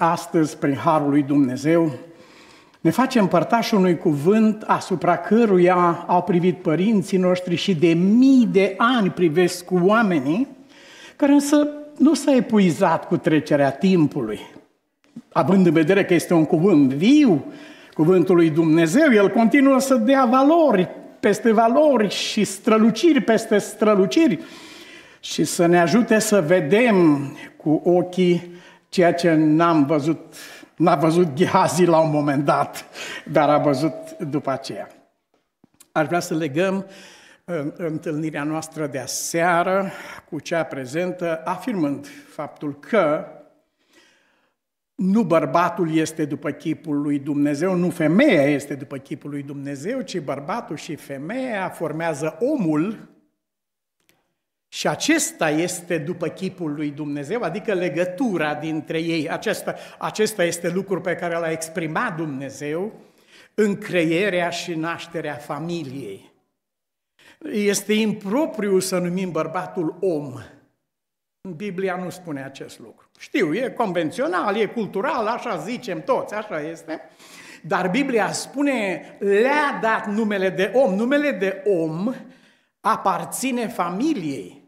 astăzi, prin Harul lui Dumnezeu, ne facem părtași unui cuvânt asupra căruia au privit părinții noștri și de mii de ani privesc cu oamenii, care însă nu s-a epuizat cu trecerea timpului. Având în vedere că este un cuvânt viu, cuvântul lui Dumnezeu, el continuă să dea valori peste valori și străluciri peste străluciri și să ne ajute să vedem cu ochii ceea ce n-am văzut, n-a văzut Ghehazi la un moment dat, dar a văzut după aceea. Aș vrea să legăm uh, întâlnirea noastră de aseară cu cea prezentă, afirmând faptul că nu bărbatul este după chipul lui Dumnezeu, nu femeia este după chipul lui Dumnezeu, ci bărbatul și femeia formează omul și acesta este după chipul lui Dumnezeu, adică legătura dintre ei. Acesta, acesta este lucrul pe care l-a exprimat Dumnezeu în creierea și nașterea familiei. Este impropriu să numim bărbatul om. Biblia nu spune acest lucru. Știu, e convențional, e cultural, așa zicem toți, așa este. Dar Biblia spune, le-a dat numele de om. Numele de om aparține familiei.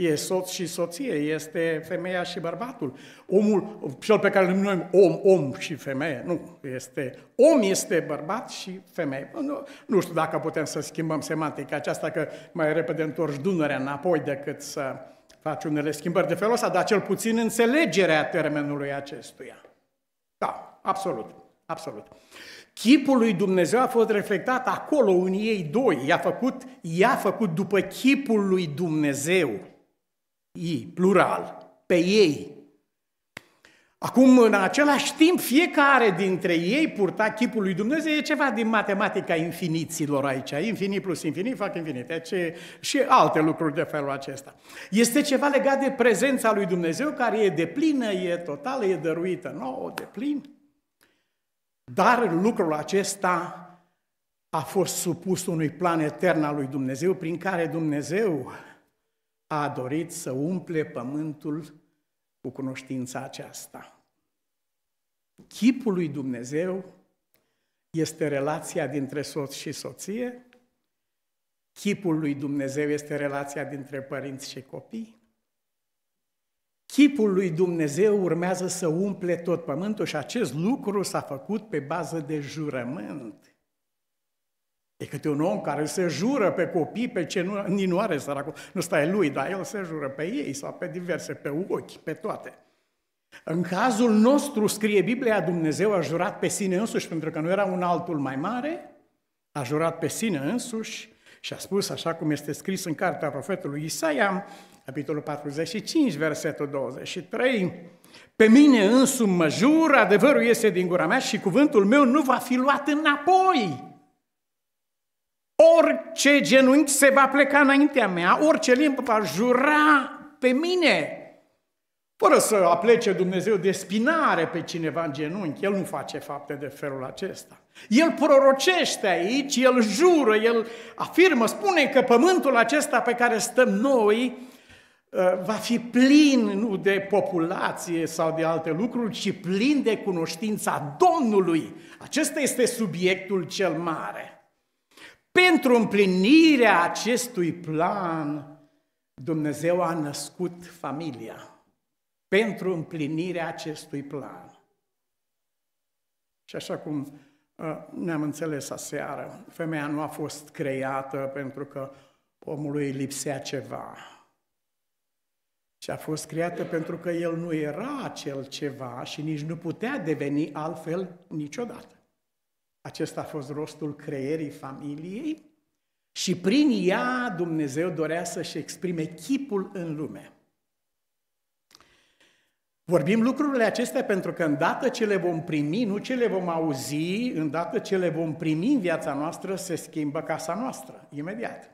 E soț și soție, este femeia și bărbatul. Omul, cel pe care îl numim om, om și femeie, nu, este om este bărbat și femeie. Nu, nu știu dacă putem să schimbăm semantica aceasta, că mai repede întorci Dunărea înapoi decât să faci unele schimbări de felul ăsta, dar cel puțin înțelegerea termenului acestuia. Da, absolut, absolut. Chipul lui Dumnezeu a fost reflectat acolo în ei doi. I-a făcut, i-a făcut după chipul lui Dumnezeu ei, plural, pe ei. Acum, în același timp, fiecare dintre ei purta chipul lui Dumnezeu, e ceva din matematica infiniților aici. Infinit plus infinit fac infinit. ce, și alte lucruri de felul acesta. Este ceva legat de prezența lui Dumnezeu, care e de plină, e totală, e dăruită nouă, de plin. Dar lucrul acesta a fost supus unui plan etern al lui Dumnezeu, prin care Dumnezeu a dorit să umple pământul cu cunoștința aceasta. Chipul lui Dumnezeu este relația dintre soț și soție, chipul lui Dumnezeu este relația dintre părinți și copii, Chipul lui Dumnezeu urmează să umple tot pământul și acest lucru s-a făcut pe bază de jurământ. E câte un om care se jură pe copii, pe ce nu, nici nu are săracul, nu stai lui, dar el se jură pe ei sau pe diverse, pe ochi, pe toate. În cazul nostru, scrie Biblia, Dumnezeu a jurat pe sine însuși, pentru că nu era un altul mai mare, a jurat pe sine însuși și a spus, așa cum este scris în cartea profetului Isaia, capitolul 45, versetul 23, pe mine însumi mă jur, adevărul iese din gura mea și cuvântul meu nu va fi luat înapoi. Orice genunchi se va pleca înaintea mea, orice limbă va jura pe mine. Fără să aplece Dumnezeu de spinare pe cineva în genunchi, El nu face fapte de felul acesta. El prorocește aici, El jură, El afirmă, spune că pământul acesta pe care stăm noi uh, va fi plin nu de populație sau de alte lucruri, ci plin de cunoștința Domnului. Acesta este subiectul cel mare. Pentru împlinirea acestui plan, Dumnezeu a născut familia. Pentru împlinirea acestui plan. Și așa cum uh, ne-am înțeles aseară, femeia nu a fost creată pentru că omului lipsea ceva. Și a fost creată pentru că el nu era acel ceva și nici nu putea deveni altfel niciodată. Acesta a fost rostul creierii familiei și prin ea Dumnezeu dorea să-și exprime chipul în lume. Vorbim lucrurile acestea pentru că îndată ce le vom primi, nu ce le vom auzi, îndată ce le vom primi în viața noastră, se schimbă casa noastră, imediat.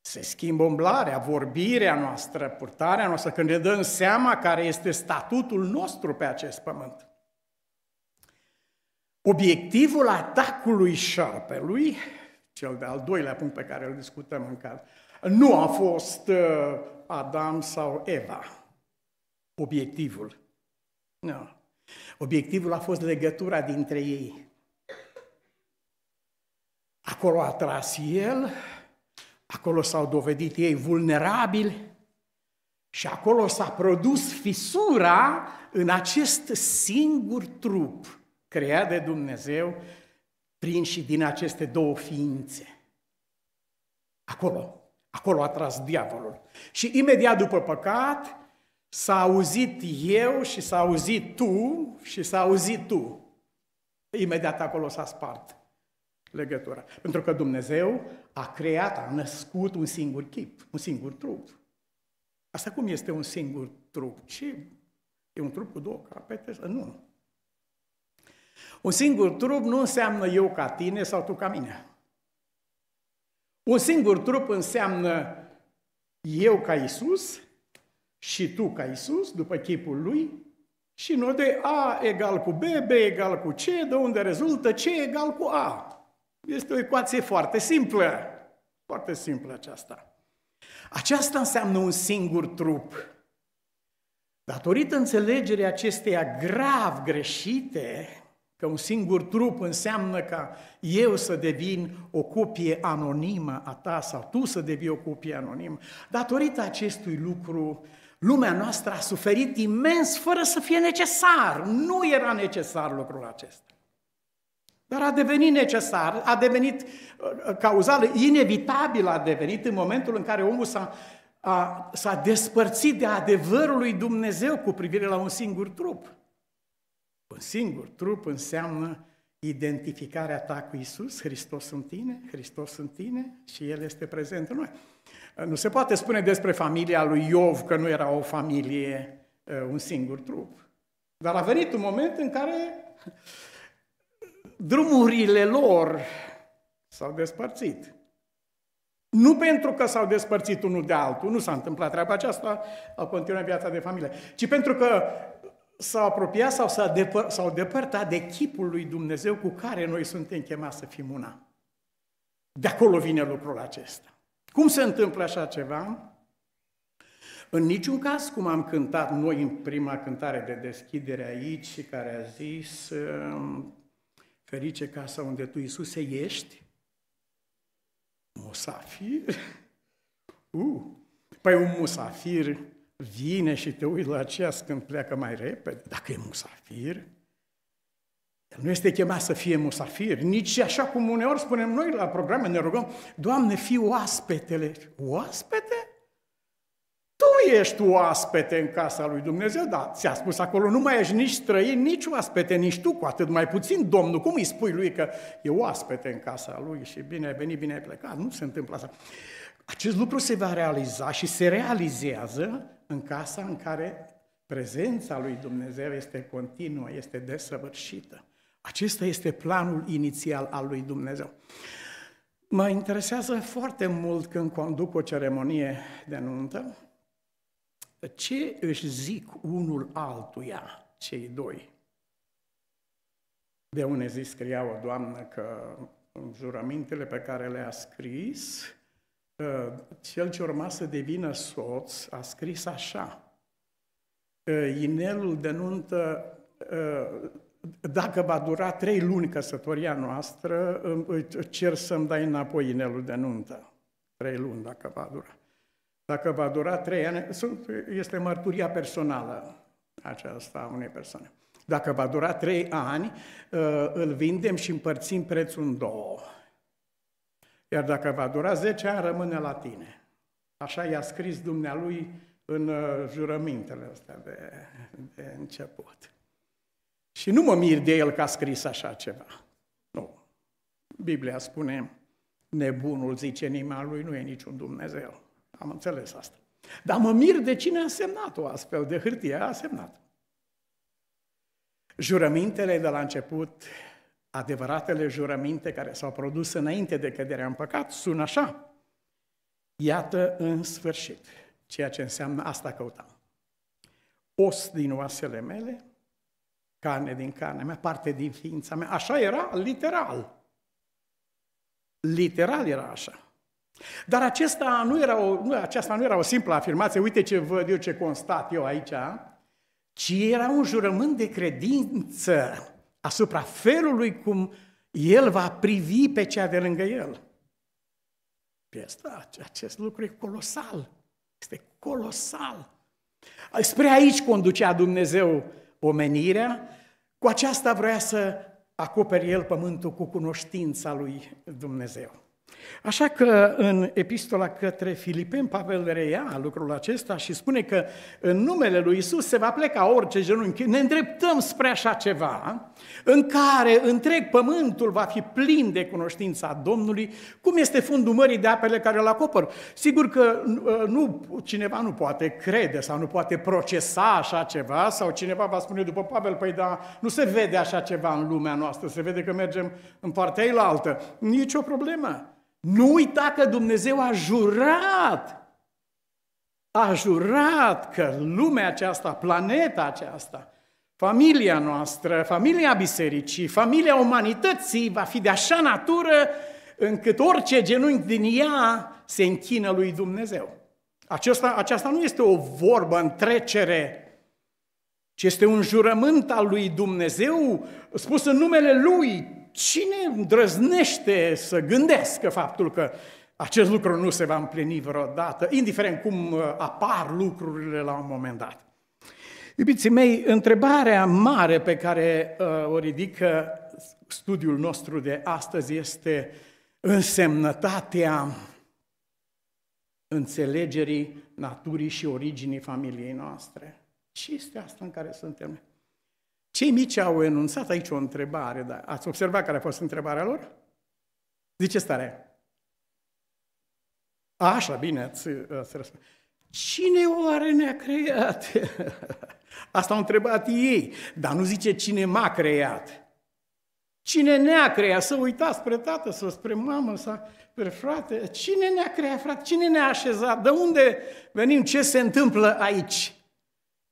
Se schimbă umblarea, vorbirea noastră, purtarea noastră, când ne dăm seama care este statutul nostru pe acest pământ. Obiectivul atacului șarpelui, cel de-al doilea punct pe care îl discutăm în caz, nu a fost uh, Adam sau Eva. Obiectivul. Nu. Obiectivul a fost legătura dintre ei. Acolo a tras el, acolo s-au dovedit ei vulnerabili și acolo s-a produs fisura în acest singur trup creat de Dumnezeu, și din aceste două ființe. Acolo, acolo a tras diavolul. Și imediat după păcat, s-a auzit eu și s-a auzit tu și s-a auzit tu. Imediat acolo s-a spart legătura. Pentru că Dumnezeu a creat, a născut un singur chip, un singur trup. Asta cum este un singur trup? Ce? E un trup cu două capete? Nu. Un singur trup nu înseamnă eu ca tine sau tu ca mine. Un singur trup înseamnă eu ca Isus și tu ca Isus, după chipul lui, și nu de A egal cu B, B egal cu C, de unde rezultă C egal cu A. Este o ecuație foarte simplă. Foarte simplă aceasta. Aceasta înseamnă un singur trup. Datorită înțelegerii acesteia grav greșite, că un singur trup înseamnă ca eu să devin o copie anonimă a ta sau tu să devii o copie anonimă. Datorită acestui lucru, lumea noastră a suferit imens fără să fie necesar. Nu era necesar lucrul acesta. Dar a devenit necesar, a devenit uh, uh, cauzal, inevitabil a devenit în momentul în care omul s-a, a, s-a despărțit de adevărul lui Dumnezeu cu privire la un singur trup. Un singur trup înseamnă identificarea ta cu Isus, Hristos în tine, Hristos în tine și El este prezent în noi. Nu se poate spune despre familia lui Iov că nu era o familie, uh, un singur trup. Dar a venit un moment în care drumurile lor s-au despărțit. Nu pentru că s-au despărțit unul de altul, nu s-a întâmplat treaba aceasta, au continuat viața de familie, ci pentru că s-a apropiat sau s-a depăr- sau depărtat de chipul lui Dumnezeu cu care noi suntem chemați să fim una. De acolo vine lucrul acesta. Cum se întâmplă așa ceva? În niciun caz, cum am cântat noi în prima cântare de deschidere aici, care a zis, ferice casa unde tu, Iisuse, ești, musafir, uh, păi un musafir vine și te uiți la ceas când pleacă mai repede, dacă e musafir, el nu este chemat să fie musafir, nici așa cum uneori spunem noi la programe, ne rugăm, Doamne, fii oaspetele. Oaspete? Tu ești oaspete în casa lui Dumnezeu, dar ți-a spus acolo, nu mai ești nici străin, nici oaspete, nici tu, cu atât mai puțin Domnul. Cum îi spui lui că e oaspete în casa lui și bine ai venit, bine ai plecat? Nu se întâmplă asta. Acest lucru se va realiza și se realizează în casa în care prezența lui Dumnezeu este continuă, este desăvârșită. Acesta este planul inițial al lui Dumnezeu. Mă interesează foarte mult când conduc o ceremonie de nuntă, ce își zic unul altuia, cei doi. De zi scria o doamnă că jurămintele pe care le-a scris cel ce urma să devină soț a scris așa, inelul de nuntă, dacă va dura trei luni căsătoria noastră, cer să-mi dai înapoi inelul de nuntă. Trei luni dacă va dura. Dacă va dura trei ani, este mărturia personală aceasta a unei persoane. Dacă va dura trei ani, ă, îl vindem și împărțim prețul în două. Iar dacă va dura 10 ani, rămâne la tine. Așa i-a scris dumnealui în uh, jurămintele astea de, de început. Și nu mă mir de el că a scris așa ceva. Nu. Biblia spune, nebunul zice inima lui, nu e niciun Dumnezeu. Am înțeles asta. Dar mă mir de cine a semnat o astfel de hârtie, a semnat. Jurămintele de la început adevăratele jurăminte care s-au produs înainte de căderea în păcat sună așa. Iată în sfârșit ceea ce înseamnă asta căutam. Os din oasele mele, carne din carne, mea, parte din ființa mea. Așa era literal. Literal era așa. Dar acesta nu era o, nu, aceasta nu era o simplă afirmație, uite ce văd eu, ce constat eu aici, ci era un jurământ de credință asupra felului cum el va privi pe cea de lângă el. acest lucru e colosal. Este colosal. Spre aici conducea Dumnezeu omenirea, cu aceasta vrea să acoperi el pământul cu cunoștința lui Dumnezeu. Așa că în epistola către Filipen, Pavel reia lucrul acesta și spune că în numele lui Isus se va pleca orice genunchi. Ne îndreptăm spre așa ceva în care întreg pământul va fi plin de cunoștința Domnului, cum este fundul mării de apele care îl acopăr. Sigur că uh, nu, cineva nu poate crede sau nu poate procesa așa ceva sau cineva va spune după Pavel, păi da, nu se vede așa ceva în lumea noastră, se vede că mergem în partea altă. Nici o problemă. Nu uita că Dumnezeu a jurat, a jurat că lumea aceasta, planeta aceasta, familia noastră, familia bisericii, familia umanității va fi de așa natură încât orice genunchi din ea se închină lui Dumnezeu. Aceasta, aceasta nu este o vorbă în trecere, ci este un jurământ al lui Dumnezeu spus în numele Lui, Cine îndrăznește să gândească faptul că acest lucru nu se va împlini vreodată, indiferent cum uh, apar lucrurile la un moment dat? Iubiții mei, întrebarea mare pe care uh, o ridică studiul nostru de astăzi este însemnătatea înțelegerii naturii și originii familiei noastre. Ce este asta în care suntem? Cei mici au enunțat aici o întrebare, dar ați observat care a fost întrebarea lor? Zice starea. Așa, bine, ați, ați răspuns. Cine oare ne-a creat? Asta au întrebat ei, dar nu zice cine m-a creat. Cine ne-a creat? Să uitați spre tată sau spre mamă sau spre frate. Cine ne-a creat, frate? Cine ne-a așezat? De unde venim? Ce se întâmplă aici?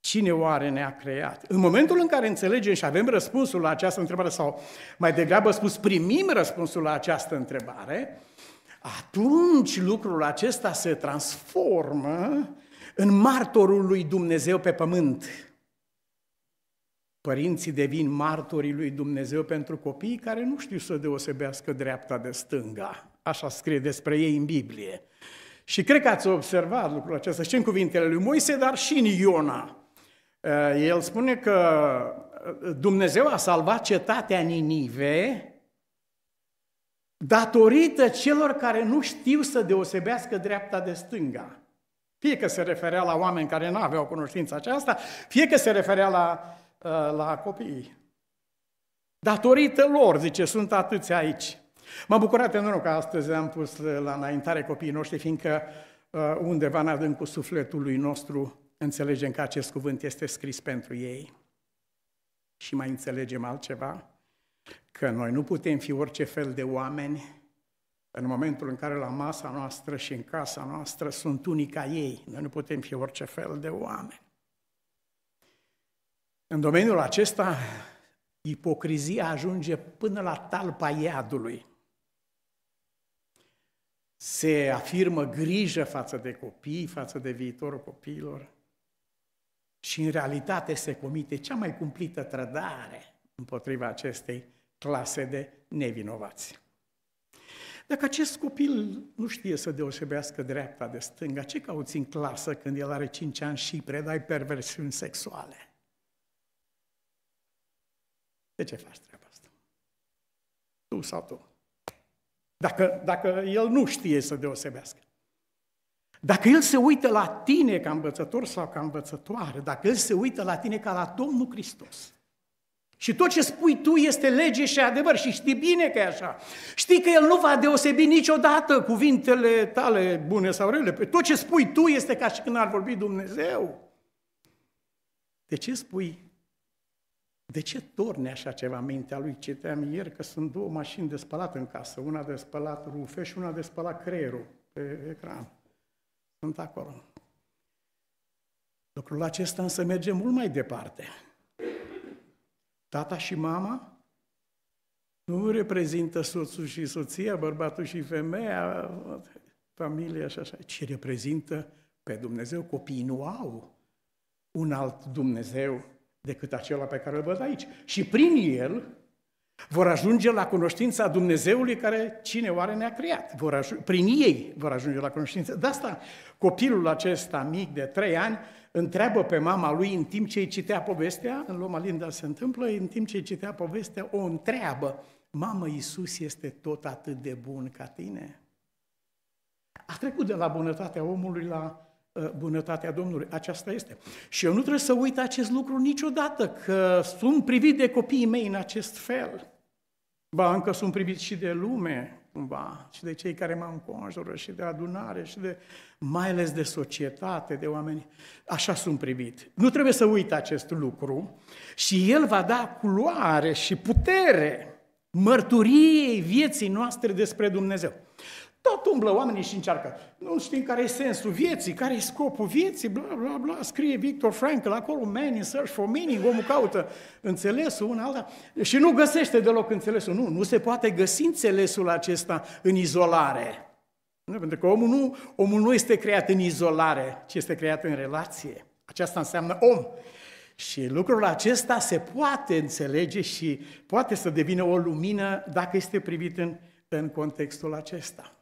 Cine oare ne-a creat? În momentul în care înțelegem și avem răspunsul la această întrebare, sau mai degrabă spus, primim răspunsul la această întrebare, atunci lucrul acesta se transformă în martorul lui Dumnezeu pe pământ. Părinții devin martorii lui Dumnezeu pentru copiii care nu știu să deosebească dreapta de stânga. Așa scrie despre ei în Biblie. Și cred că ați observat lucrul acesta și în cuvintele lui Moise, dar și în Iona. Eh, el spune că eh, Dumnezeu a salvat cetatea Ninive datorită celor care nu știu să deosebească dreapta de stânga. Fie că se referea la oameni care nu aveau cunoștința aceasta, fie că se referea la, eh, la copii. Datorită lor, zice, sunt atâți aici. M-am bucurat în că astăzi am pus la înaintare copiii noștri, fiindcă undeva în adâncul sufletului nostru înțelegem că acest cuvânt este scris pentru ei și mai înțelegem altceva, că noi nu putem fi orice fel de oameni în momentul în care la masa noastră și în casa noastră sunt unii ca ei. Noi nu putem fi orice fel de oameni. În domeniul acesta, ipocrizia ajunge până la talpa iadului. Se afirmă grijă față de copii, față de viitorul copiilor, și în realitate se comite cea mai cumplită trădare împotriva acestei clase de nevinovați. Dacă acest copil nu știe să deosebească dreapta de stânga, ce cauți în clasă când el are 5 ani și predai perversiuni sexuale? De ce faci treaba asta? Tu sau tu? Dacă, dacă el nu știe să deosebească. Dacă el se uită la tine ca învățător sau ca învățătoare, dacă el se uită la tine ca la Domnul Hristos, și tot ce spui tu este lege și adevăr și știi bine că e așa. Știi că el nu va deosebi niciodată cuvintele tale bune sau rele. Pe păi tot ce spui tu este ca și când ar vorbi Dumnezeu. De ce spui? De ce torne așa ceva în mintea lui? Citeam ieri că sunt două mașini de spălat în casă, una de spălat rufe și una de spălat creierul pe ecran sunt acolo. Lucrul acesta însă merge mult mai departe. Tata și mama nu reprezintă soțul și soția, bărbatul și femeia, familia și așa, ci reprezintă pe Dumnezeu. Copiii nu au un alt Dumnezeu decât acela pe care îl văd aici. Și prin el, vor ajunge la cunoștința Dumnezeului care cine oare ne-a creat. Vor ajunge, prin ei vor ajunge la cunoștință. De asta copilul acesta mic de trei ani întreabă pe mama lui în timp ce îi citea povestea, în Loma Linda se întâmplă, în timp ce îi citea povestea, o întreabă, Mamă, Iisus este tot atât de bun ca tine? A trecut de la bunătatea omului la uh, bunătatea Domnului. Aceasta este. Și eu nu trebuie să uit acest lucru niciodată, că sunt privit de copiii mei în acest fel. Ba, încă sunt privit și de lume, cumva, și de cei care mă înconjură, și de adunare, și de, mai ales de societate, de oameni. Așa sunt privit. Nu trebuie să uit acest lucru și el va da culoare și putere mărturiei vieții noastre despre Dumnezeu. Tot umblă oamenii și încearcă. Nu știm care e sensul vieții, care e scopul vieții, bla, bla, bla, scrie Victor Frankl acolo, man in search for meaning, omul caută înțelesul, un alta, și nu găsește deloc înțelesul. Nu, nu se poate găsi înțelesul acesta în izolare. Nu, pentru că omul nu, omul nu este creat în izolare, ci este creat în relație. Aceasta înseamnă om. Și lucrul acesta se poate înțelege și poate să devină o lumină dacă este privit în, în contextul acesta.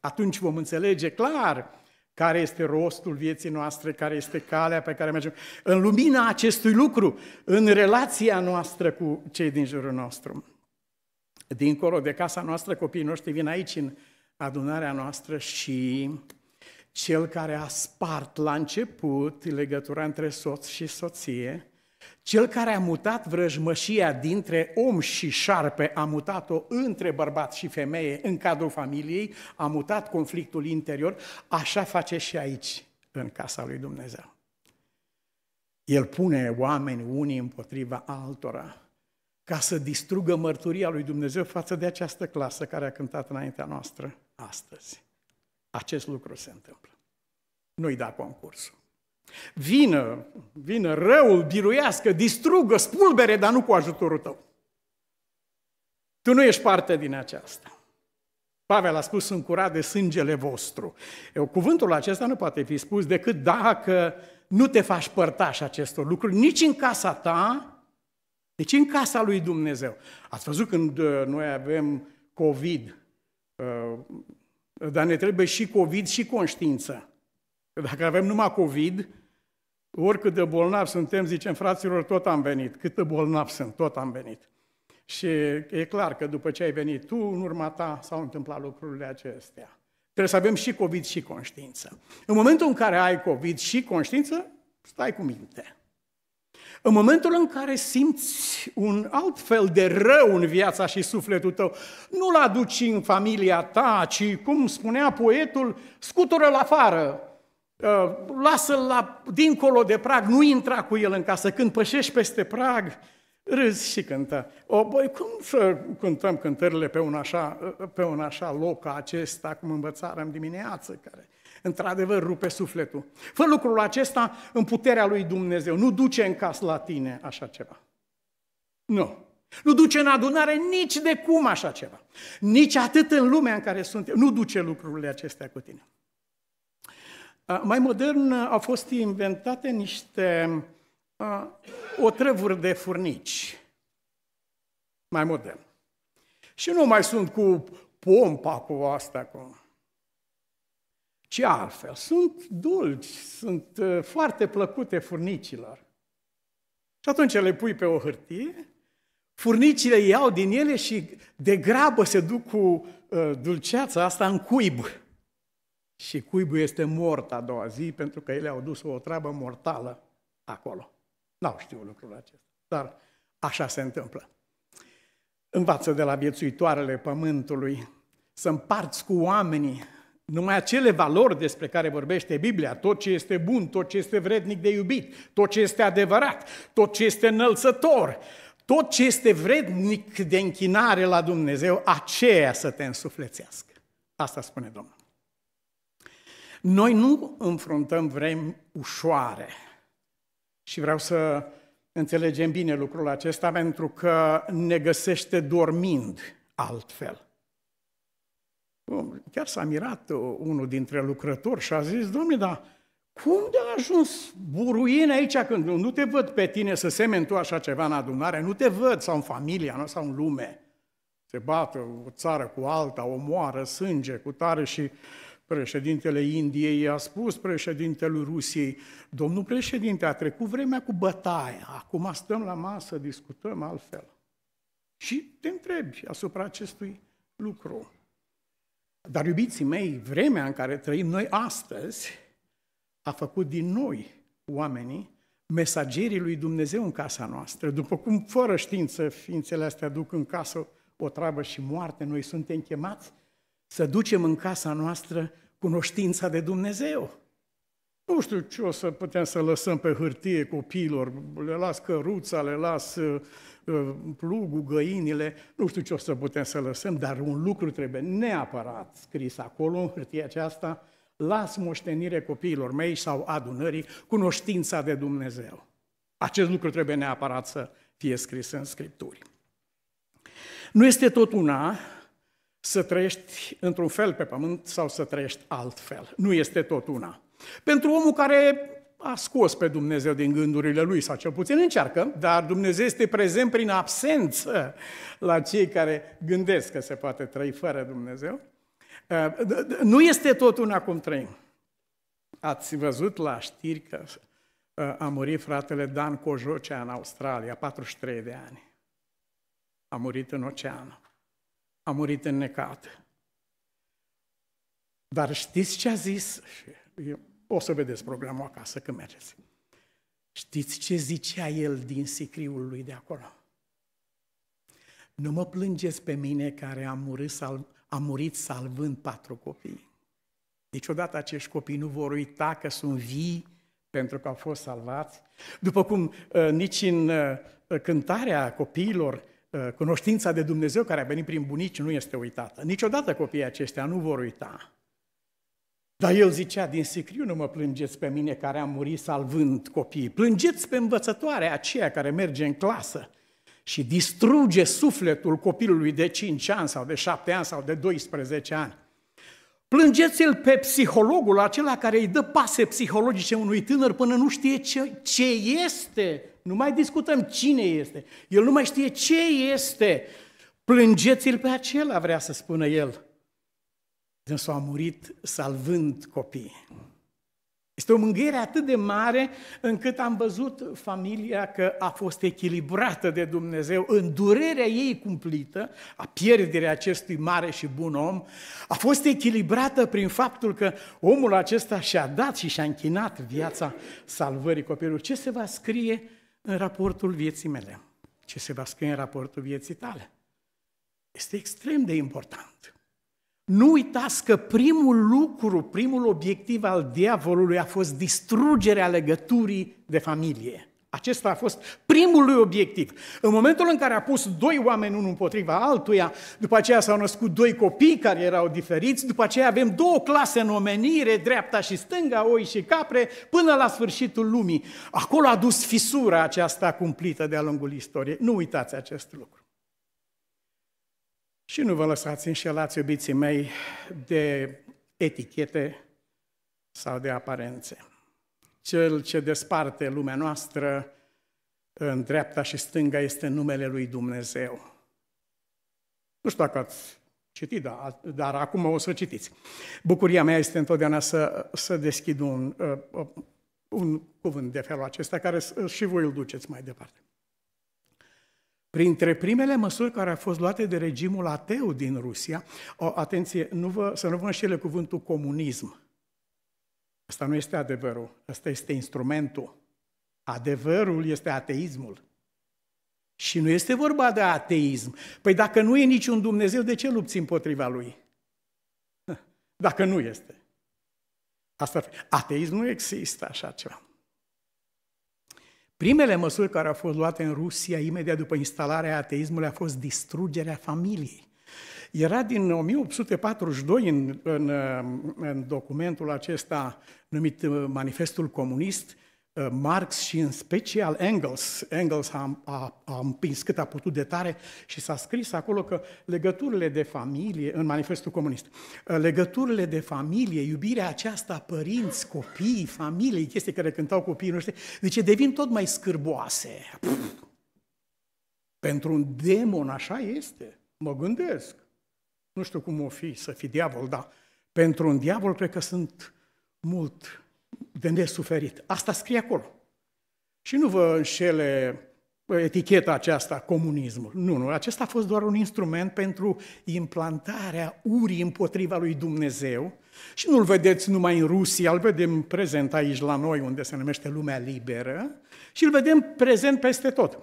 Atunci vom înțelege clar care este rostul vieții noastre, care este calea pe care mergem, în lumina acestui lucru, în relația noastră cu cei din jurul nostru. Dincolo de casa noastră, copiii noștri vin aici în adunarea noastră și cel care a spart la început legătura între soț și soție, cel care a mutat vrăjmășia dintre om și șarpe, a mutat-o între bărbat și femeie în cadrul familiei, a mutat conflictul interior, așa face și aici, în casa lui Dumnezeu. El pune oameni unii împotriva altora ca să distrugă mărturia lui Dumnezeu față de această clasă care a cântat înaintea noastră astăzi acest lucru se întâmplă. Nu-i da concursul. Vină, vină răul, biruiască, distrugă, spulbere, dar nu cu ajutorul tău. Tu nu ești parte din aceasta. Pavel a spus, sunt curat de sângele vostru. Eu, cuvântul acesta nu poate fi spus decât dacă nu te faci părtaș acestor lucruri, nici în casa ta, nici în casa lui Dumnezeu. Ați văzut când uh, noi avem COVID, uh, dar ne trebuie și COVID și conștiință. Că dacă avem numai COVID, oricât de bolnav suntem, zicem, fraților, tot am venit. Cât de bolnav sunt, tot am venit. Și e clar că după ce ai venit tu, în urma ta s-au întâmplat lucrurile acestea. Trebuie să avem și COVID și conștiință. În momentul în care ai COVID și conștiință, stai cu minte. În momentul în care simți un alt fel de rău în viața și sufletul tău, nu-l aduci în familia ta, ci, cum spunea poetul, scutură-l afară, ă, lasă-l la, dincolo de prag, nu intra cu el în casă. Când pășești peste prag, râzi și cântă. O, băi, cum să cântăm cântările pe un așa, pe un așa loc ca acesta, cum învățarăm dimineață, care într-adevăr rupe sufletul. Fă lucrul acesta în puterea lui Dumnezeu. Nu duce în cas la tine așa ceva. Nu. Nu duce în adunare nici de cum așa ceva. Nici atât în lumea în care suntem. Nu duce lucrurile acestea cu tine. Mai modern au fost inventate niște otrăvuri de furnici. Mai modern. Și nu mai sunt cu pompa, cu asta, cu ce altfel? Sunt dulci, sunt uh, foarte plăcute furnicilor. Și atunci le pui pe o hârtie, furnicile iau din ele și de grabă se duc cu uh, dulceața asta în cuib. Și cuibul este mort a doua zi pentru că ele au dus o treabă mortală acolo. N-au știut lucrul acesta, dar așa se întâmplă. Învață de la viețuitoarele pământului să împarți cu oamenii numai acele valori despre care vorbește Biblia, tot ce este bun, tot ce este vrednic de iubit, tot ce este adevărat, tot ce este înălțător, tot ce este vrednic de închinare la Dumnezeu, aceea să te însuflețească. Asta spune Domnul. Noi nu înfruntăm vremi ușoare. Și vreau să înțelegem bine lucrul acesta pentru că ne găsește dormind altfel. Chiar s-a mirat uh, unul dintre lucrători și a zis, domnule, dar cum de a ajuns buruin aici când nu te văd pe tine să semeni tu așa ceva în adunare, nu te văd sau în familia nu, sau în lume. Se bată o țară cu alta, o moară, sânge, cu tare și președintele Indiei a spus președintelui Rusiei, domnul președinte, a trecut vremea cu bătaia, acum stăm la masă, discutăm altfel. Și te întrebi asupra acestui lucru. Dar, iubiții mei, vremea în care trăim noi astăzi a făcut din noi oamenii mesagerii lui Dumnezeu în casa noastră. După cum, fără știință, ființele astea duc în casă o treabă și moarte, noi suntem chemați să ducem în casa noastră cunoștința de Dumnezeu. Nu știu ce o să putem să lăsăm pe hârtie copiilor, le las căruța, le las uh, uh, plugul, găinile, nu știu ce o să putem să lăsăm, dar un lucru trebuie neapărat scris acolo, în hârtie aceasta, las moștenire copiilor mei sau adunării cunoștința de Dumnezeu. Acest lucru trebuie neapărat să fie scris în Scripturi. Nu este tot una să trăiești într-un fel pe pământ sau să trăiești altfel. Nu este tot una. Pentru omul care a scos pe Dumnezeu din gândurile lui, sau cel puțin încearcă, dar Dumnezeu este prezent prin absență la cei care gândesc că se poate trăi fără Dumnezeu. Eh, nu este tot una cum trăim. Ați văzut la știri că eh, a murit fratele Dan Cojocea în Australia, 43 de ani. A murit în ocean. A murit în necat. Dar știți ce a zis? Eu o să vedeți programul acasă când mergeți. Știți ce zicea el din sicriul lui de acolo? Nu mă plângeți pe mine care am murit, sal- am murit salvând patru copii. Niciodată acești copii nu vor uita că sunt vii pentru că au fost salvați. După cum ă, nici în ă, cântarea copiilor, ă, cunoștința de Dumnezeu care a venit prin bunici nu este uitată. Niciodată copiii aceștia nu vor uita. Dar el zicea, din sicriu nu mă plângeți pe mine care am murit salvând copiii, plângeți pe învățătoarea aceea care merge în clasă și distruge sufletul copilului de 5 ani sau de 7 ani sau de 12 ani. Plângeți-l pe psihologul acela care îi dă pase psihologice unui tânăr până nu știe ce, ce este. Nu mai discutăm cine este. El nu mai știe ce este. Plângeți-l pe acela, vrea să spună el. Dânsul a murit salvând copii. Este o mângâiere atât de mare încât am văzut familia că a fost echilibrată de Dumnezeu în durerea ei cumplită, a pierderii acestui mare și bun om, a fost echilibrată prin faptul că omul acesta și-a dat și și-a închinat viața salvării copilului. Ce se va scrie în raportul vieții mele? Ce se va scrie în raportul vieții tale? Este extrem de important. Nu uitați că primul lucru, primul obiectiv al diavolului a fost distrugerea legăturii de familie. Acesta a fost primul lui obiectiv. În momentul în care a pus doi oameni unul împotriva altuia, după aceea s-au născut doi copii care erau diferiți, după aceea avem două clase în omenire, dreapta și stânga, oi și capre, până la sfârșitul lumii. Acolo a dus fisura aceasta cumplită de-a lungul istoriei. Nu uitați acest lucru. Și nu vă lăsați înșelați, iubiții mei, de etichete sau de aparențe. Cel ce desparte lumea noastră în dreapta și stânga este numele lui Dumnezeu. Nu știu dacă ați citit, dar acum o să citiți. Bucuria mea este întotdeauna să, să deschid un, uh, uh, un cuvânt de felul acesta, care și voi îl duceți mai departe. Printre primele măsuri care au fost luate de regimul ateu din Rusia, o, atenție, nu vă, să nu vă înșele cuvântul comunism. Asta nu este adevărul, asta este instrumentul. Adevărul este ateismul. Și nu este vorba de ateism. Păi dacă nu e niciun Dumnezeu, de ce lupți împotriva lui? Dacă nu este. Asta, ateism nu există așa ceva. Primele măsuri care au fost luate în Rusia imediat după instalarea ateismului a fost distrugerea familiei. Era din 1842 în, în, în documentul acesta numit uh, Manifestul Comunist, Eh, Marx și în special Engels. Engels a, a, a împins cât a putut de tare și s-a scris acolo că legăturile de familie, în manifestul comunist, eh, legăturile de familie, iubirea aceasta, părinți, copii, familie, chestii care cântau copiii noștri, deci devin tot mai scârboase. Pentru un demon așa este, mă gândesc. Nu știu cum o fi să fi diavol, dar pentru un diavol cred că sunt mult de nesuferit. Asta scrie acolo. Și nu vă înșele eticheta aceasta, comunismul. Nu, nu, acesta a fost doar un instrument pentru implantarea urii împotriva lui Dumnezeu și nu-l vedeți numai în Rusia, îl vedem prezent aici la noi, unde se numește lumea liberă și îl vedem prezent peste tot.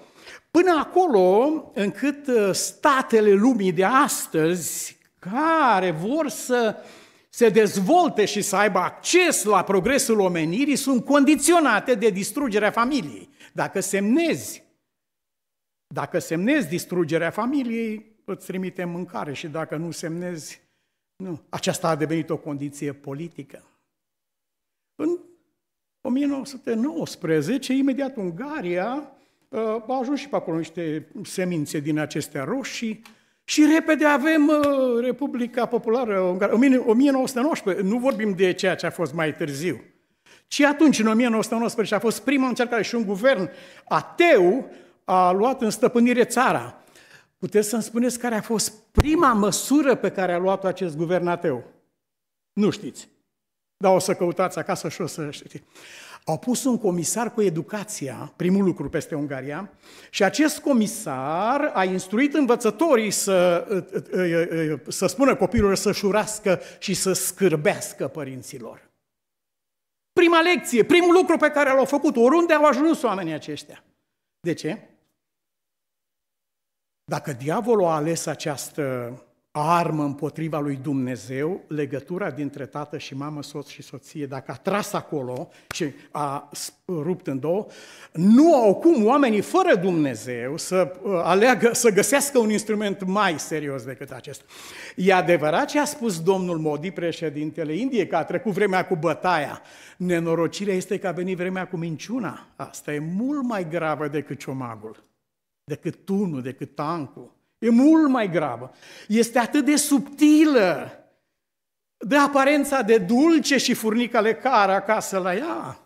Până acolo încât ă, statele lumii de astăzi, care vor să uh, se dezvolte și să aibă acces la progresul omenirii sunt condiționate de distrugerea familiei. Dacă semnezi, dacă semnezi distrugerea familiei, îți trimite mâncare și dacă nu semnezi, nu. Aceasta a devenit o condiție politică. În 1919, imediat Ungaria uh, a ajuns și pe acolo niște semințe din acestea roșii, și repede avem uh, Republica Populară Ungară, 1919, nu vorbim de ceea ce a fost mai târziu, ci atunci, în 1919, a fost prima încercare și un guvern ateu a luat în stăpânire țara. Puteți să-mi spuneți care a fost prima măsură pe care a luat-o acest guvern ateu? Nu știți. Dar o să căutați acasă și o să știți. Au pus un comisar cu educația, primul lucru peste Ungaria, și acest comisar a instruit învățătorii să, ă, ă, ă, să spună copilor să șurască și să scârbească părinților. Prima lecție, primul lucru pe care l-au făcut, oriunde au ajuns oamenii aceștia. De ce? Dacă diavolul a ales această armă împotriva lui Dumnezeu, legătura dintre tată și mamă, soț și soție, dacă a tras acolo și a rupt în două, nu au cum oamenii fără Dumnezeu să uh, aleagă, să găsească un instrument mai serios decât acesta. E adevărat ce a spus domnul Modi, președintele Indiei, că a trecut vremea cu bătaia. Nenorocirea este că a venit vremea cu minciuna. Asta e mult mai gravă decât ciomagul, decât tunul, decât tancul E mult mai grabă. Este atât de subtilă. Dă aparența de dulce și furnica le care acasă la ea.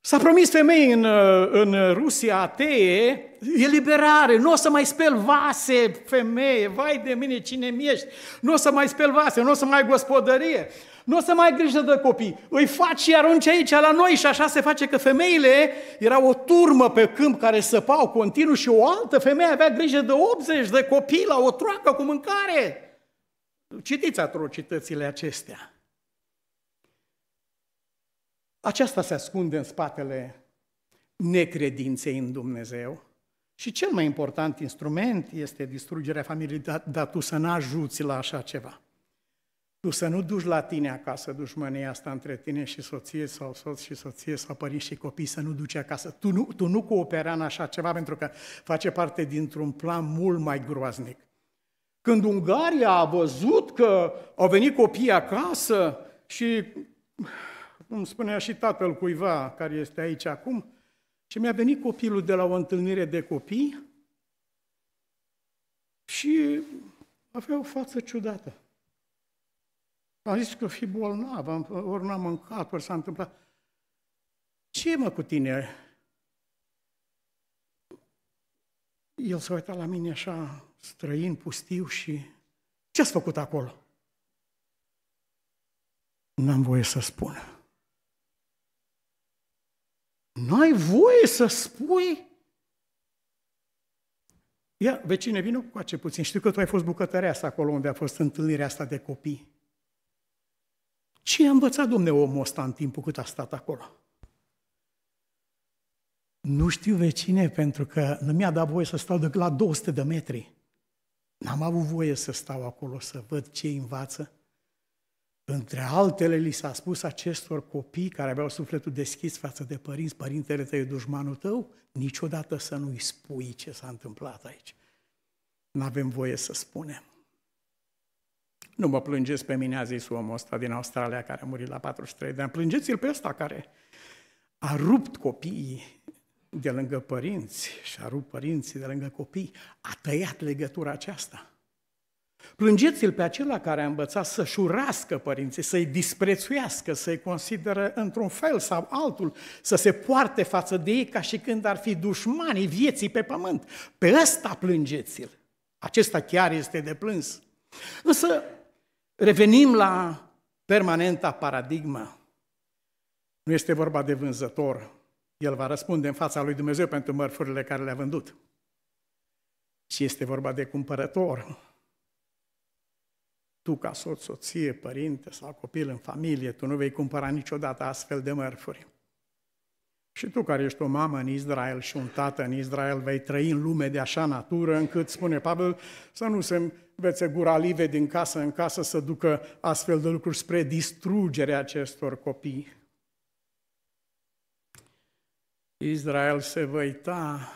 S-a promis femei în, în Rusia atee eliberare, nu o să mai speli vase, femeie, vai de mine, cine mi ești, nu o să mai speli vase, nu o să mai ai gospodărie, nu o să mai ai grijă de copii. Îi faci și arunci aici la noi și așa se face că femeile erau o turmă pe câmp care săpau continuu și o altă femeie avea grijă de 80 de copii la o troacă cu mâncare. Citiți atrocitățile acestea. Aceasta se ascunde în spatele necredinței în Dumnezeu. Și cel mai important instrument este distrugerea familiei, dar tu să n-ajuți la așa ceva. Tu să nu duci la tine acasă dușmănia asta între tine și soție sau soț și soție sau părinți și copii, să nu duci acasă. Tu nu, tu nu coopera în așa ceva pentru că face parte dintr-un plan mult mai groaznic. Când Ungaria a văzut că au venit copiii acasă și, cum spunea și tatăl cuiva care este aici acum, și mi-a venit copilul de la o întâlnire de copii și avea o față ciudată. Am zis că fi bolnav, ori n-am mâncat, ori s-a întâmplat. Ce mă cu tine? El s-a uitat la mine așa, străin, pustiu și... Ce-ați făcut acolo? N-am voie să spun. N-ai voie să spui? Ia, vecine, vină cu ce puțin. Știu că tu ai fost bucătăreasă acolo unde a fost întâlnirea asta de copii. Ce a învățat, domne, omul ăsta în timpul cât a stat acolo? Nu știu vecine, pentru că nu mi-a dat voie să stau de la 200 de metri. N-am avut voie să stau acolo să văd ce învață. Între altele, li s-a spus acestor copii care aveau sufletul deschis față de părinți, părintele tău e dușmanul tău, niciodată să nu-i spui ce s-a întâmplat aici. N-avem voie să spunem. Nu mă plângeți pe mine, a zis omul ăsta din Australia care a murit la 43 de ani. Plângeți-l pe ăsta care a rupt copiii de lângă părinți și a rupt părinții de lângă copii. A tăiat legătura aceasta. Plângeți-l pe acela care a învățat să-și urască părinții, să-i disprețuiască, să-i consideră într-un fel sau altul, să se poarte față de ei ca și când ar fi dușmanii vieții pe pământ. Pe ăsta plângeți-l. Acesta chiar este de plâns. Însă Revenim la permanenta paradigmă. Nu este vorba de vânzător. El va răspunde în fața lui Dumnezeu pentru mărfurile care le-a vândut. Și este vorba de cumpărător. Tu, ca soț, soție, părinte sau copil în familie, tu nu vei cumpăra niciodată astfel de mărfuri. Și tu care ești o mamă în Israel și un tată în Israel, vei trăi în lume de așa natură încât, spune Pavel, să nu se vețe guralive din casă în casă să ducă astfel de lucruri spre distrugerea acestor copii. Israel se va uita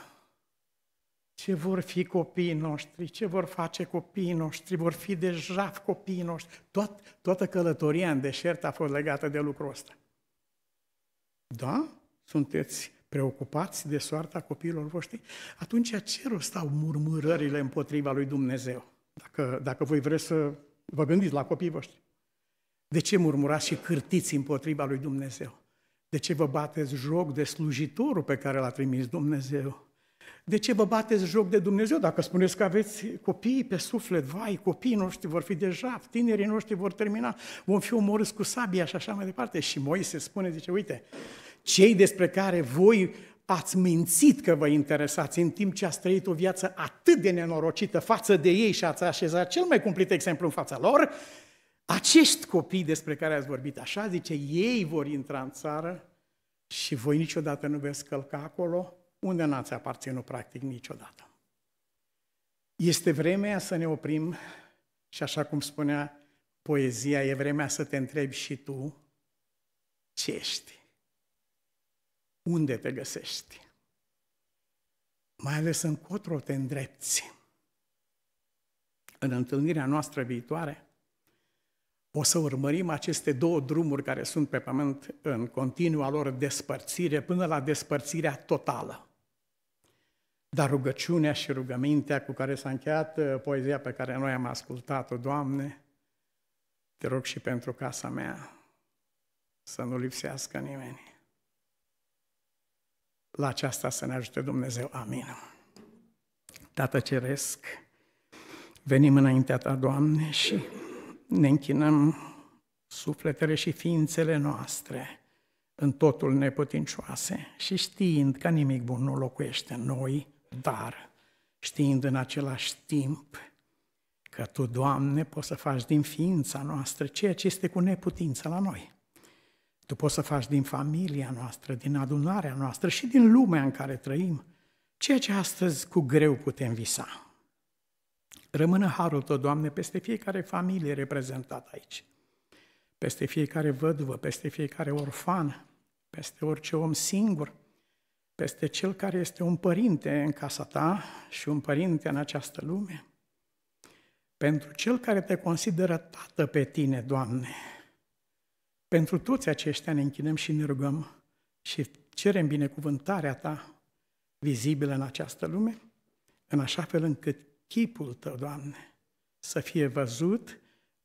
ce vor fi copiii noștri, ce vor face copiii noștri, vor fi deja copiii noștri. Toat, toată călătoria în deșert a fost legată de lucrul ăsta. Da? Sunteți preocupați de soarta copiilor voștri? Atunci ce rost au murmurările împotriva lui Dumnezeu? Dacă, dacă voi vreți să vă gândiți la copiii voștri. De ce murmurați și cârtiți împotriva lui Dumnezeu? De ce vă bateți joc de slujitorul pe care l-a trimis Dumnezeu? De ce vă bateți joc de Dumnezeu? Dacă spuneți că aveți copii pe suflet, vai, copiii noștri vor fi deja, tinerii noștri vor termina, vom fi omorâți cu sabia și așa mai departe. Și Moise spune, zice, uite, cei despre care voi ați mințit că vă interesați în timp ce ați trăit o viață atât de nenorocită față de ei și ați așezat cel mai cumplit exemplu în fața lor, acești copii despre care ați vorbit așa, zice, ei vor intra în țară și voi niciodată nu veți călca acolo unde n-ați aparținut practic niciodată. Este vremea să ne oprim și așa cum spunea poezia, e vremea să te întrebi și tu ce ești unde te găsești. Mai ales încotro te îndrepți. În întâlnirea noastră viitoare o să urmărim aceste două drumuri care sunt pe pământ în continua lor despărțire până la despărțirea totală. Dar rugăciunea și rugămintea cu care s-a încheiat uh, poezia pe care noi am ascultat-o, Doamne, te rog și pentru casa mea să nu lipsească nimeni. La aceasta să ne ajute Dumnezeu. Amin. Tată Ceresc, venim înaintea Ta, Doamne, și ne închinăm sufletele și ființele noastre în totul neputincioase și știind că nimic bun nu locuiește în noi, dar știind în același timp că Tu, Doamne, poți să faci din ființa noastră ceea ce este cu neputință la noi. Tu poți să faci din familia noastră, din adunarea noastră și din lumea în care trăim ceea ce astăzi cu greu putem visa. Rămână harul tău, Doamne, peste fiecare familie reprezentată aici, peste fiecare văduvă, peste fiecare orfan, peste orice om singur, peste cel care este un părinte în casa ta și un părinte în această lume, pentru cel care te consideră tată pe tine, Doamne, pentru toți aceștia ne închinăm și ne rugăm și cerem binecuvântarea Ta vizibilă în această lume, în așa fel încât chipul Tău, Doamne, să fie văzut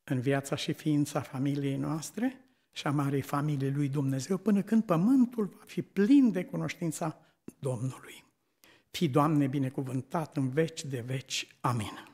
în viața și ființa familiei noastre și a marii familii lui Dumnezeu, până când pământul va fi plin de cunoștința Domnului. Fii, Doamne, binecuvântat în veci de veci. Amin.